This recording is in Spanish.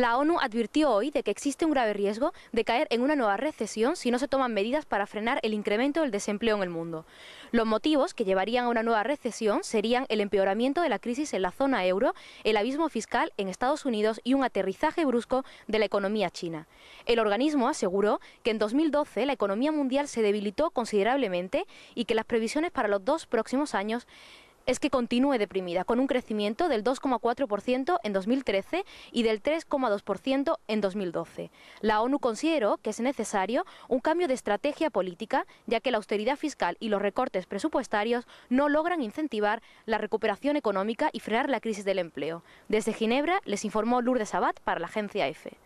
La ONU advirtió hoy de que existe un grave riesgo de caer en una nueva recesión si no se toman medidas para frenar el incremento del desempleo en el mundo. Los motivos que llevarían a una nueva recesión serían el empeoramiento de la crisis en la zona euro, el abismo fiscal en Estados Unidos y un aterrizaje brusco de la economía china. El organismo aseguró que en 2012 la economía mundial se debilitó considerablemente y que las previsiones para los dos próximos años es que continúe deprimida, con un crecimiento del 2,4% en 2013 y del 3,2% en 2012. La ONU consideró que es necesario un cambio de estrategia política, ya que la austeridad fiscal y los recortes presupuestarios no logran incentivar la recuperación económica y frenar la crisis del empleo. Desde Ginebra les informó Lourdes Abad para la agencia EFE.